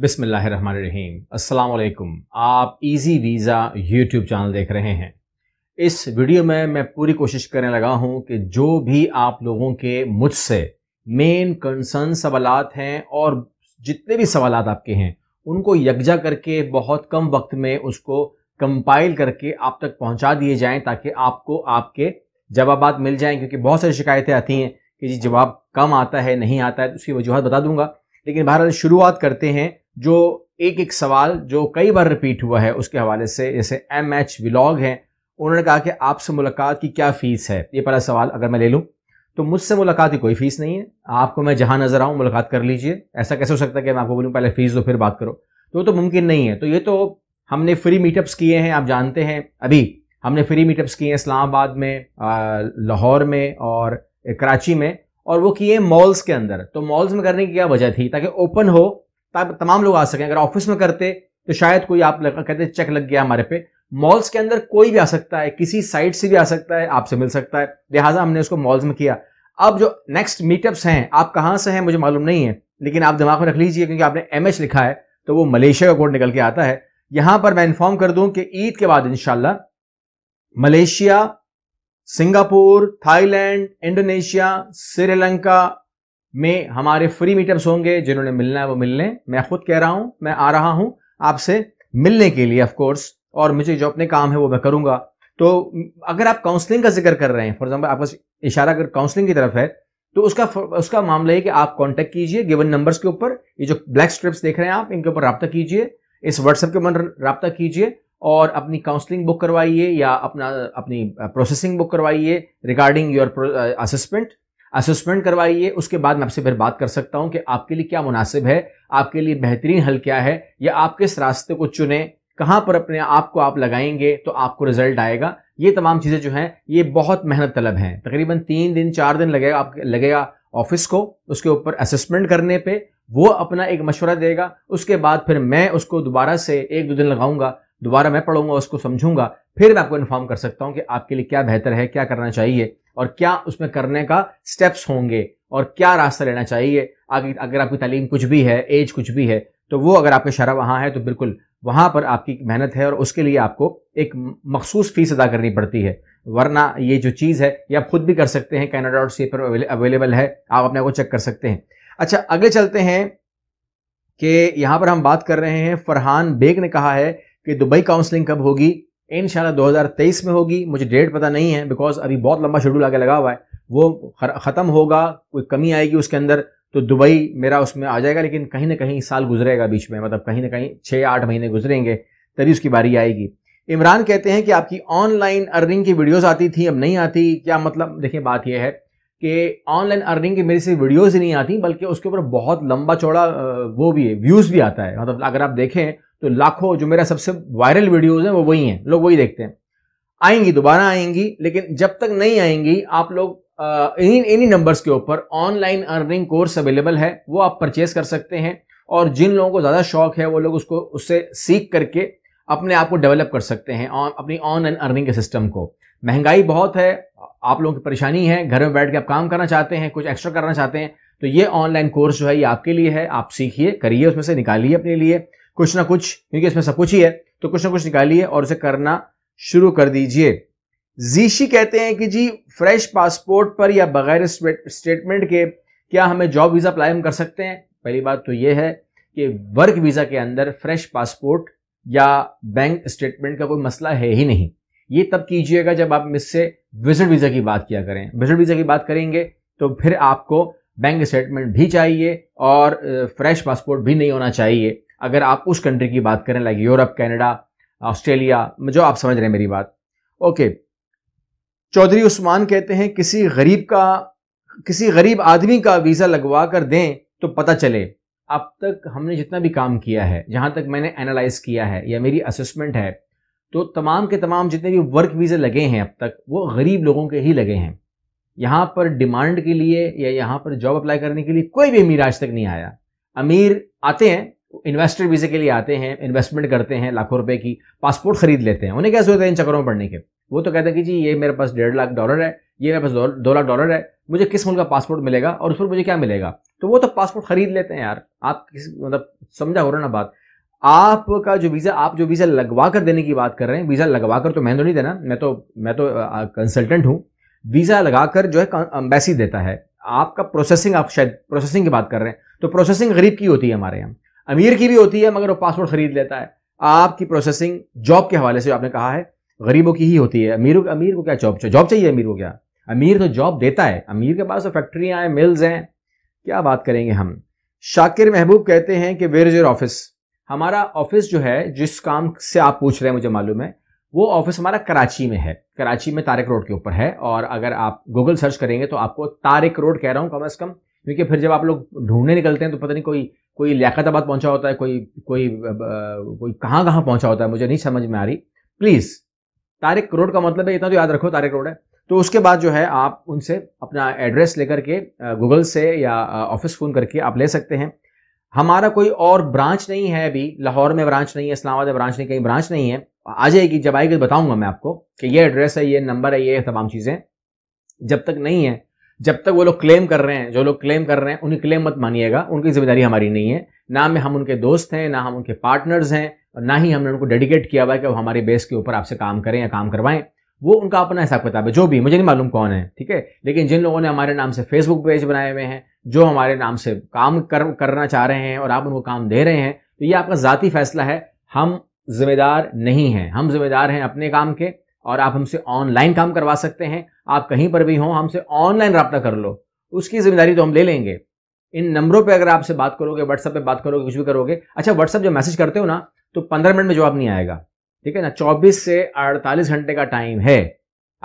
बिसमीम अल्लाम आप इजी वीज़ा यूट्यूब चैनल देख रहे हैं इस वीडियो में मैं पूरी कोशिश करने लगा हूं कि जो भी आप लोगों के मुझसे मेन कंसर्न सवाल हैं और जितने भी सवाल आपके हैं उनको यकजा करके बहुत कम वक्त में उसको कंपाइल करके आप तक पहुंचा दिए जाएं ताकि आपको आपके जवाब मिल जाएं क्योंकि बहुत सारी शिकायतें आती हैं कि जी जवाब कम आता है नहीं आता है तो उसकी वजूहत बता दूंगा लेकिन बहरहाल शुरुआत करते हैं जो एक एक सवाल जो कई बार रिपीट हुआ है उसके हवाले से जैसे एम एच विलॉग हैं उन्होंने कहा कि आपसे मुलाकात की क्या फ़ीस है ये पहला सवाल अगर मैं ले लूँ तो मुझसे मुलाकात की कोई फ़ीस नहीं है आपको मैं जहाँ नज़र आऊँ मुलाकात कर लीजिए ऐसा कैसे हो सकता है कि मैं आपको बोलूँ पहले फ़ीस दो फिर बात करो तो वो तो मुमकिन नहीं है तो ये तो हमने फ्री मीटअप्स किए हैं आप जानते हैं अभी हमने फ्री मीटअप्स किए हैं इस्लामाबाद में लाहौर में और कराची में और वो किए मॉल्स के अंदर तो मॉल्स में करने की क्या वजह थी ताकि ओपन हो तमाम लोग आ सकें अगर ऑफिस में करते तो शायद कोई आप कहते चेक लग गया हमारे पे मॉल्स के अंदर कोई भी आ सकता है किसी साइट से भी आ सकता है आपसे मिल सकता है लिहाजा हमने उसको मॉल्स में किया अब जो नेक्स्ट मीटअप्स हैं आप कहाँ से हैं मुझे मालूम नहीं है लेकिन आप दिमाग में रख लीजिए क्योंकि आपने एम लिखा है तो वो मलेशिया का कोड निकल के आता है यहां पर मैं इन्फॉर्म कर दूं कि ईद के बाद इंशाला Malaysia Singapore Thailand Indonesia Sri Lanka में हमारे फ्री मीटअप्स होंगे जिन्होंने मिलना है वो मिलने मैं खुद कह रहा हूं मैं आ रहा हूँ आपसे मिलने के लिए ऑफ कोर्स और मुझे जो अपने काम है वो मैं करूँगा तो अगर आप काउंसलिंग का जिक्र कर रहे हैं फॉर एग्जाम्पल आपका इशारा अगर काउंसलिंग की तरफ है तो उसका उसका मामला है कि आप कांटेक्ट कीजिए गिवन नंबर्स के ऊपर ये जो ब्लैक स्ट्रिप्स देख रहे हैं आप इनके ऊपर रबता कीजिए इस व्हाट्सएप के ऊपर रबता कीजिए और अपनी काउंसलिंग बुक करवाइए या अपना अपनी प्रोसेसिंग बुक करवाइए रिगार्डिंग योर असेसमेंट असेसमेंट करवाइए उसके बाद मैं आपसे फिर बात कर सकता हूँ कि आपके लिए क्या मुनासिब है आपके लिए बेहतरीन हल क्या है या आप किस रास्ते को चुने कहाँ पर अपने आप को आप लगाएंगे तो आपको रिजल्ट आएगा ये तमाम चीज़ें जो हैं ये बहुत मेहनत तलब हैं तकरीबन तीन दिन चार दिन लगेगा आप लगेगा ऑफिस को उसके ऊपर असेसमेंट करने पे वो अपना एक मशवरा देगा उसके बाद फिर मैं उसको दोबारा से एक दो दिन लगाऊंगा दोबारा मैं पढ़ूंगा उसको समझूंगा फिर मैं आपको इन्फॉर्म कर सकता हूं कि आपके लिए क्या बेहतर है क्या करना चाहिए और क्या उसमें करने का स्टेप्स होंगे और क्या रास्ता लेना चाहिए आगे अगर आपकी तालीम कुछ भी है एज कुछ भी है तो वो अगर आपके शरा वहाँ है तो बिल्कुल वहाँ पर आपकी मेहनत है और उसके लिए आपको एक मखसूस फीस अदा करनी पड़ती है वरना ये जो चीज़ है ये आप खुद भी कर सकते हैं कैनाडा डॉट सी पर अवेलेबल है आप अपने को चेक कर सकते हैं अच्छा आगे चलते हैं कि यहाँ पर हम बात कर रहे हैं फरहान बेग ने कहा है कि दुबई काउंसलिंग कब होगी इन 2023 में होगी मुझे डेट पता नहीं है बिकॉज अभी बहुत लंबा शेड्यूल आगे लगा हुआ है वो ख़त्म होगा कोई कमी आएगी उसके अंदर तो दुबई मेरा उसमें आ जाएगा लेकिन कहीं ना कहीं साल गुजरेगा बीच में मतलब कहीं ना कहीं छः आठ महीने गुजरेंगे तभी उसकी बारी आएगी इमरान कहते हैं कि आपकी ऑनलाइन अर्निंग की वीडियोस आती थी अब नहीं आती क्या मतलब देखिए बात यह है कि ऑनलाइन अर्निंग की मेरी से वीडियोस ही नहीं आती बल्कि उसके ऊपर बहुत लंबा चौड़ा वो भी है व्यूज़ भी आता है मतलब अगर आप देखें तो लाखों जो मेरा सबसे वायरल वीडियोज़ हैं वो वही हैं लोग वही देखते हैं आएंगी दोबारा आएंगी लेकिन जब तक नहीं आएंगी आप लोग इन्हीं इन्हीं नंबर्स के ऊपर ऑनलाइन अर्निंग कोर्स अवेलेबल है वो आप परचेज कर सकते हैं और जिन लोगों को ज़्यादा शौक है वो लोग उसको उससे सीख करके अपने आप को डेवलप कर सकते हैं और अपनी ऑनलाइन अर्निंग के सिस्टम को महंगाई बहुत है आप लोगों की परेशानी है घर में बैठ के आप काम करना चाहते हैं कुछ एक्स्ट्रा करना चाहते हैं तो ये ऑनलाइन कोर्स जो है ये आपके लिए है आप सीखिए करिए उसमें से निकालिए अपने लिए कुछ ना कुछ क्योंकि इसमें सब कुछ ही है तो कुछ ना कुछ निकालिए और उसे करना शुरू कर दीजिए जीशी कहते हैं कि जी फ्रेश पासपोर्ट पर या बगैर स्टेटमेंट के क्या हमें जॉब वीज़ा अप्लाई हम कर सकते हैं पहली बात तो यह है कि वर्क वीज़ा के अंदर फ्रेश पासपोर्ट या बैंक स्टेटमेंट का कोई मसला है ही नहीं ये तब कीजिएगा जब आप इससे विजिट वीज़ा की बात किया करें विजिट वीज़ा की बात करेंगे तो फिर आपको बैंक स्टेटमेंट भी चाहिए और फ्रेश पासपोर्ट भी नहीं होना चाहिए अगर आप उस कंट्री की बात करें लाइक यूरोप कैनेडा ऑस्ट्रेलिया जो आप समझ रहे हैं मेरी बात ओके चौधरी उस्मान कहते हैं किसी गरीब का किसी गरीब आदमी का वीज़ा लगवा कर दें तो पता चले अब तक हमने जितना भी काम किया है जहाँ तक मैंने एनालाइज किया है या मेरी असेसमेंट है तो तमाम के तमाम जितने भी वर्क वीज़े लगे हैं अब तक वो गरीब लोगों के ही लगे हैं यहाँ पर डिमांड के लिए या यहाँ पर जॉब अप्लाई करने के लिए कोई भी अमीर आज तक नहीं आया अमीर आते हैं इन्वेस्टर वीज़े के लिए आते हैं इन्वेस्टमेंट करते हैं लाखों रुपए की पासपोर्ट खरीद लेते हैं उन्हें क्या होता है इन चक्करों में पढ़ने के वो तो कहते हैं कि जी ये मेरे पास डेढ़ लाख डॉलर है ये मेरे पास दो लाख डॉलर है मुझे किस मुल्क का पासपोर्ट मिलेगा और उस पर मुझे क्या मिलेगा तो वो तो पासपोर्ट खरीद लेते हैं यार आप किस मतलब समझा हो रहा ना बात आपका जो वीज़ा आप जो वीज़ा लगवा कर देने की बात कर रहे हैं वीज़ा लगवा कर तो मैं तो नहीं देना मैं तो मैं तो कंसल्टेंट हूँ वीज़ा लगा कर जो है अम्बेसी देता है आपका प्रोसेसिंग आप शायद प्रोसेसिंग की बात कर रहे हैं तो प्रोसेसिंग गरीब की होती है हमारे यहाँ अमीर की भी होती है मगर वो पासपोर्ट खरीद लेता है आपकी प्रोसेसिंग जॉब के हवाले से आपने कहा है गरीबों की ही होती है अमीर अमीर को क्या जॉब चाहिए जॉब चाहिए अमीर को क्या अमीर तो जॉब देता है अमीर के पास तो फैक्ट्रियाँ हैं मिल्स हैं क्या बात करेंगे हम शाकिर महबूब कहते हैं कि वेयर इज़ योर ऑफिस हमारा ऑफिस जो है जिस काम से आप पूछ रहे हैं मुझे मालूम है वो ऑफिस हमारा कराची में है कराची में तारिक रोड के ऊपर है और अगर आप गूगल सर्च करेंगे तो आपको तारिक रोड कह रहा हूँ कम अज़ कम क्योंकि फिर जब आप लोग ढूंढने निकलते हैं तो पता नहीं कोई कोई लियाकताबाद पहुंचा होता है कोई कोई कोई कहाँ कहाँ पहुंचा होता है मुझे नहीं समझ में आ रही प्लीज़ तारिक रोड का मतलब है इतना तो याद रखो तारिक रोड है तो उसके बाद जो है आप उनसे अपना एड्रेस लेकर के गूगल से या ऑफिस फ़ोन करके आप ले सकते हैं हमारा कोई और ब्रांच नहीं है अभी लाहौर में ब्रांच नहीं है इस्लामाबाद में ब्रांच नहीं कहीं ब्रांच नहीं है आ जाएगी जब आएगी तो बताऊंगा मैं आपको कि ये एड्रेस है ये नंबर है ये तमाम चीज़ें जब तक नहीं है जब तक वो लोग क्लेम कर रहे हैं जो लोग क्लेम कर रहे हैं उन्हें क्लेम मत मानिएगा उनकी जिम्मेदारी हमारी नहीं है ना में हम उनके दोस्त हैं ना हम उनके पार्टनर्स हैं और ना ही हमने उनको डेडिकेट किया हुआ है कि वो हमारे बेस के ऊपर आपसे काम करें या काम करवाएं वो उनका अपना हिसाब किताब है जो भी मुझे नहीं मालूम कौन है ठीक है लेकिन जिन लोगों ने हमारे नाम से फेसबुक पेज बनाए हुए हैं जो हमारे नाम से काम कर करना चाह रहे हैं और आप उनको काम दे रहे हैं तो ये आपका ज़ाती फैसला है हम जिम्मेदार नहीं हैं हम जिम्मेदार हैं अपने काम के और आप हमसे ऑनलाइन काम करवा सकते हैं आप कहीं पर भी हों हमसे ऑनलाइन रब्ता कर लो उसकी जिम्मेदारी तो हम ले लेंगे इन नंबरों पे अगर आपसे बात करोगे व्हाट्सएप पे बात करोगे कुछ भी करोगे अच्छा व्हाट्सएप जो मैसेज करते हो ना तो पंद्रह मिनट में जवाब नहीं आएगा ठीक है ना चौबीस से अड़तालीस घंटे का टाइम है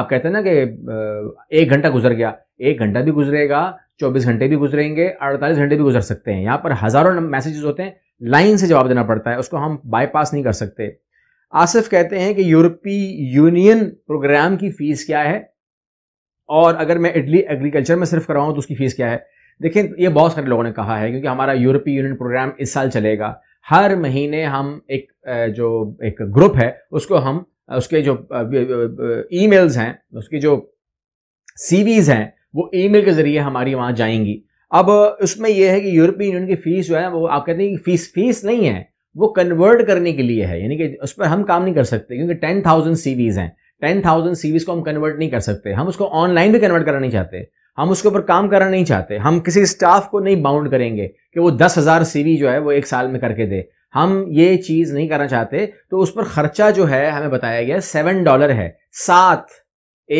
आप कहते हैं ना कि एक घंटा गुजर गया एक घंटा भी गुजरेगा चौबीस घंटे भी गुजरेंगे अड़तालीस घंटे भी गुजर सकते हैं यहाँ पर हज़ारों मैसेजेस होते हैं लाइन से जवाब देना पड़ता है उसको हम बाईपास नहीं कर सकते आसिफ कहते हैं कि यूरोपीय यूनियन प्रोग्राम की फ़ीस क्या है और अगर मैं इटली एग्रीकल्चर में सिर्फ करवाऊँ तो उसकी फ़ीस क्या है देखिए ये बहुत सारे लोगों ने कहा है क्योंकि हमारा यूरोपीय यूनियन प्रोग्राम इस साल चलेगा हर महीने हम एक जो एक ग्रुप है उसको हम उसके जो ईमेल्स हैं उसकी जो सीवीज हैं वो ईमेल के ज़रिए हमारी वहाँ जाएंगी अब उसमें यह है कि यूरोपीय यूनियन की फ़ीस जो है वो आप कहते हैं कि फ़ीस फ़ीस नहीं है वो कन्वर्ट करने के लिए है यानी कि उस पर हम काम नहीं कर सकते क्योंकि टेन थाउजेंड सीवीज हैं टेन थाउजेंड सीवीज को हम कन्वर्ट नहीं कर सकते हम उसको ऑनलाइन भी कन्वर्ट करना नहीं चाहते हम उसके ऊपर काम करना नहीं चाहते हम किसी स्टाफ को नहीं बाउंड करेंगे कि वो दस हज़ार सी जो है वो एक साल में करके दे हम ये चीज़ नहीं करना चाहते तो उस पर खर्चा जो है हमें बताया गया सेवन डॉलर है सात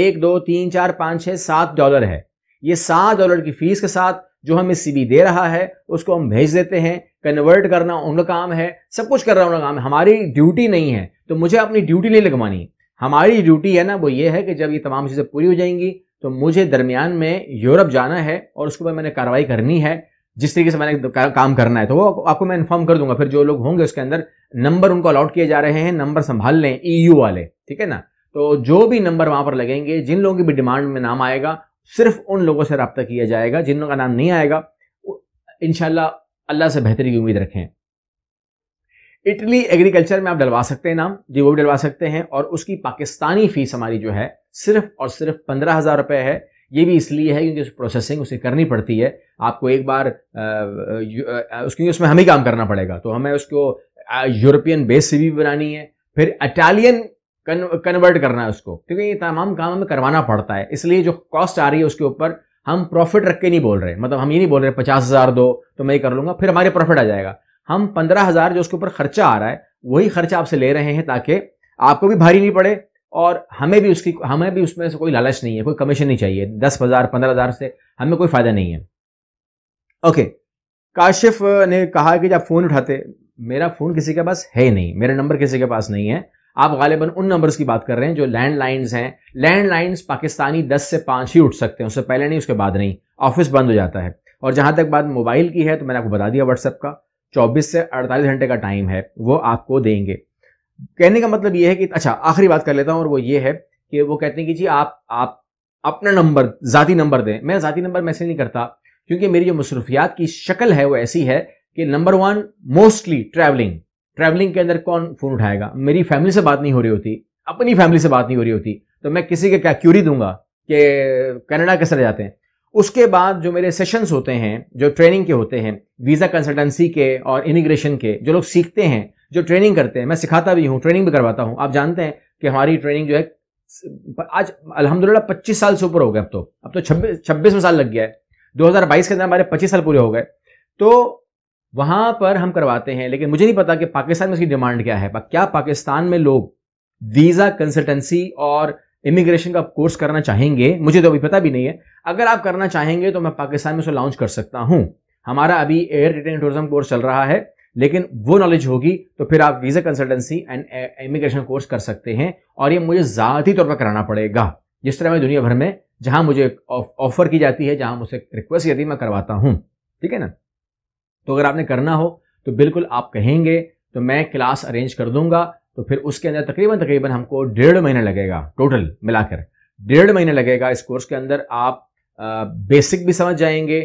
एक दो तीन चार पाँच छः सात डॉलर है ये सात डॉलर की फीस के साथ जो हमें सी दे रहा है उसको हम भेज देते हैं कन्वर्ट करना उनका काम है सब कुछ करना उनका काम है हमारी ड्यूटी नहीं है तो मुझे अपनी ड्यूटी नहीं लगवानी हमारी ड्यूटी है ना वो ये है कि जब ये तमाम चीज़ें पूरी हो जाएंगी तो मुझे दरमियान में यूरोप जाना है और उसके ऊपर मैंने कार्रवाई करनी है जिस तरीके से मैंने काम करना है तो वो आपको मैं इन्फॉर्म कर दूंगा फिर जो लोग होंगे उसके अंदर नंबर उनको अलॉट किए जा रहे हैं नंबर संभाल लें ईयू e वाले ठीक है ना तो जो भी नंबर वहां पर लगेंगे जिन लोगों की भी डिमांड में नाम आएगा सिर्फ उन लोगों से रबता किया जाएगा जिन लोगों का नाम नहीं आएगा इनशाला अल्लाह से बेहतरी की उम्मीद रखें इटली एग्रीकल्चर में आप डलवा सकते हैं नाम जी वो भी डलवा सकते हैं और उसकी पाकिस्तानी फीस हमारी जो है सिर्फ और सिर्फ पंद्रह हज़ार रुपये है ये भी इसलिए है क्योंकि उस प्रोसेसिंग उसे करनी पड़ती है आपको एक बार उसकी उसमें हमें काम करना पड़ेगा तो हमें उसको यूरोपियन बेस से भी बनानी है फिर इटालियन कन्वर्ट करना है उसको क्योंकि ये तमाम काम हमें करवाना पड़ता है इसलिए जो कॉस्ट आ रही है उसके ऊपर हम प्रॉफिट रख के नहीं बोल रहे मतलब हम ये नहीं बोल रहे पचास हज़ार दो तो मैं ये कर लूंगा फिर हमारे प्रॉफिट आ जाएगा हम पंद्रह हज़ार जो उसके ऊपर खर्चा आ रहा है वही खर्चा आपसे ले रहे हैं ताकि आपको भी भारी नहीं पड़े और हमें भी उसकी हमें भी उसमें से कोई लालच नहीं है कोई कमीशन नहीं चाहिए दस हज़ार पंद्रह हज़ार से हमें कोई फ़ायदा नहीं है ओके काशिफ ने कहा कि जब फ़ोन उठाते मेरा फ़ोन किसी के पास है नहीं मेरा नंबर किसी के पास नहीं है आप गालिबा उन नंबर्स की बात कर रहे हैं जो लैंड लाइन्स हैं लैंड लाइन्स पाकिस्तानी दस से पाँच ही उठ सकते हैं उससे पहले नहीं उसके बाद नहीं ऑफिस बंद हो जाता है और जहां तक बात मोबाइल की है तो मैंने आपको बता दिया व्हाट्सएप का चौबीस से अड़तालीस घंटे का टाइम है वो आपको देंगे कहने का मतलब ये है कि अच्छा आखिरी बात कर लेता हूँ और वो ये है कि वो कहते हैं कि जी आप आप अपना नंबर ज़ाती नंबर दें मैं ज़ाती नंबर मैसेज नहीं करता क्योंकि मेरी जो मसरूफियात की शक्ल है वो ऐसी है कि number one mostly travelling travelling के अंदर कौन फ़ोन उठाएगा मेरी फैमिली से बात नहीं हो रही होती अपनी फैमिली से बात नहीं हो रही होती तो मैं किसी के क्या क्यूरी दूंगा कि कनाडा कैसे जाते हैं उसके बाद जो मेरे सेशंस होते हैं जो ट्रेनिंग के होते हैं वीज़ा कंसल्टेंसी के और इमिग्रेशन के जो लोग सीखते हैं जो ट्रेनिंग करते हैं मैं सिखाता भी हूँ ट्रेनिंग भी करवाता हूँ आप जानते हैं कि हमारी ट्रेनिंग जो है आज अलहमदुल्ला पच्चीस साल से ऊपर हो गए अब तो अब तो छब्बीस छब्बीसवें साल लग गया है दो के अंदर हमारे पच्चीस साल पूरे हो गए तो वहाँ पर हम करवाते हैं लेकिन मुझे नहीं पता कि पाकिस्तान में उसकी डिमांड क्या है क्या पाकिस्तान में लोग वीज़ा कंसल्टेंसी और इमिग्रेशन का कोर्स करना चाहेंगे मुझे तो अभी पता भी नहीं है अगर आप करना चाहेंगे तो मैं पाकिस्तान में उसे लॉन्च कर सकता हूँ हमारा अभी एयर रिटेन टूरिज्म कोर्स चल रहा है लेकिन वो नॉलेज होगी तो फिर आप visa consultancy and immigration course कर सकते हैं और ये मुझे ज़्यादा तौर पर कराना पड़ेगा जिस तरह मैं दुनिया भर में जहाँ मुझे ऑफर की जाती है जहाँ मुझसे रिक्वेस्ट यदि मैं करवाता हूँ ठीक है ना तो अगर आपने करना हो तो बिल्कुल आप कहेंगे तो मैं क्लास अरेंज कर दूंगा तो फिर उसके अंदर तकरीबन तकरीबन हमको डेढ़ महीना लगेगा टोटल मिलाकर डेढ़ महीना लगेगा इस कोर्स के अंदर आप बेसिक भी समझ जाएंगे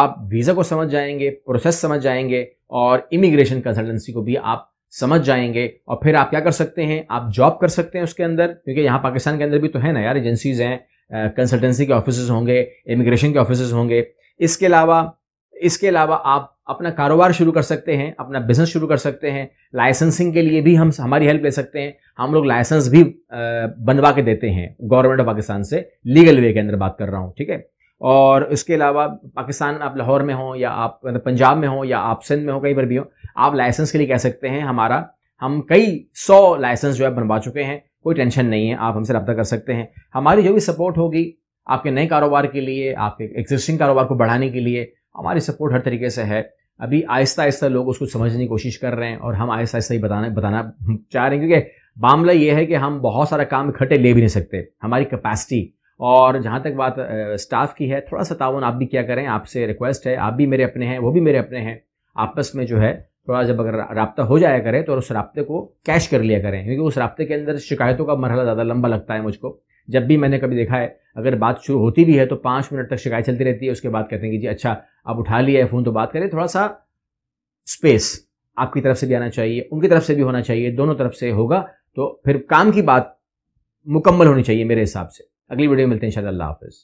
आप वीज़ा को समझ जाएंगे प्रोसेस समझ जाएंगे और इमिग्रेशन कंसल्टेंसी को भी आप समझ जाएंगे और फिर आप क्या कर सकते हैं आप जॉब कर सकते हैं उसके अंदर क्योंकि यहाँ पाकिस्तान के अंदर भी तो है ना यार एजेंसीज हैं कंसल्टेंसी के ऑफिस होंगे इमिग्रेशन के ऑफिस होंगे इसके अलावा इसके अलावा आप अपना कारोबार शुरू कर सकते हैं अपना बिजनेस शुरू कर सकते हैं लाइसेंसिंग के लिए भी हम हमारी हेल्प ले सकते हैं हम लोग लाइसेंस भी बनवा के देते हैं गवर्नमेंट ऑफ पाकिस्तान से लीगल वे के अंदर बात कर रहा हूँ ठीक है और इसके अलावा पाकिस्तान आप लाहौर में हो या आप मतलब पंजाब में हो या आप सिंध में हो कहीं पर भी हो आप लाइसेंस के लिए कह सकते हैं हमारा हम कई सौ लाइसेंस जो है बनवा चुके हैं कोई टेंशन नहीं है आप हमसे रब्ता कर सकते हैं हमारी जो भी सपोर्ट होगी आपके नए कारोबार के लिए आपके एग्जिस्टिंग कारोबार को बढ़ाने के लिए हमारी सपोर्ट हर तरीके से है अभी आहिस्ता आहिस्ता लोग उसको समझने की कोशिश कर रहे हैं और हम आहिस्ता आहिस्ता ही बताना बताना चाह रहे हैं क्योंकि मामला ये है कि हम बहुत सारा काम इकट्ठे ले भी नहीं सकते हमारी कैपेसिटी और जहाँ तक बात स्टाफ की है थोड़ा सा तावन आप भी क्या करें आपसे रिक्वेस्ट है आप भी मेरे अपने हैं वो भी मेरे अपने हैं आपस में जो है थोड़ा जब अगर रबता हो जाया करें तो उस रबते को कैश कर लिया करें क्योंकि उस रबते के अंदर शिकायतों का मरहला ज़्यादा लंबा लगता है मुझको जब भी मैंने कभी देखा है अगर बात शुरू होती भी है तो पाँच मिनट तक शिकायत चलती रहती है उसके बाद कहते हैं कि जी अच्छा आप उठा लिया है फ़ोन तो बात करें थोड़ा सा स्पेस आपकी तरफ से भी आना चाहिए उनकी तरफ से भी होना चाहिए दोनों तरफ से होगा तो फिर काम की बात मुकम्मल होनी चाहिए मेरे हिसाब से अगली वीडियो में मिलते हैं इंशाल्लाह हाफिज़